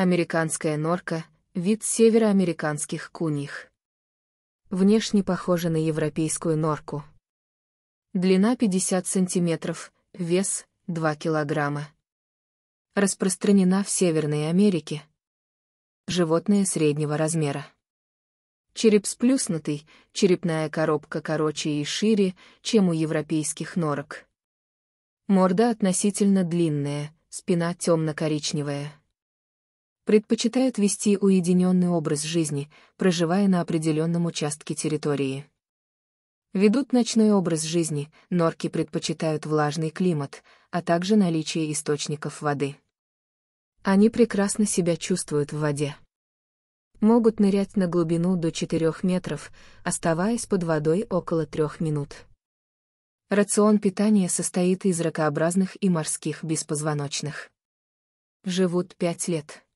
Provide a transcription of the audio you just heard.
Американская норка – вид североамериканских куньих. Внешне похожа на европейскую норку. Длина 50 сантиметров, вес – 2 килограмма. Распространена в Северной Америке. Животное среднего размера. Череп сплюснутый, черепная коробка короче и шире, чем у европейских норок. Морда относительно длинная, спина темно-коричневая. Предпочитают вести уединенный образ жизни, проживая на определенном участке территории. Ведут ночной образ жизни, норки предпочитают влажный климат, а также наличие источников воды. Они прекрасно себя чувствуют в воде. Могут нырять на глубину до 4 метров, оставаясь под водой около 3 минут. Рацион питания состоит из ракообразных и морских беспозвоночных. Живут 5 лет.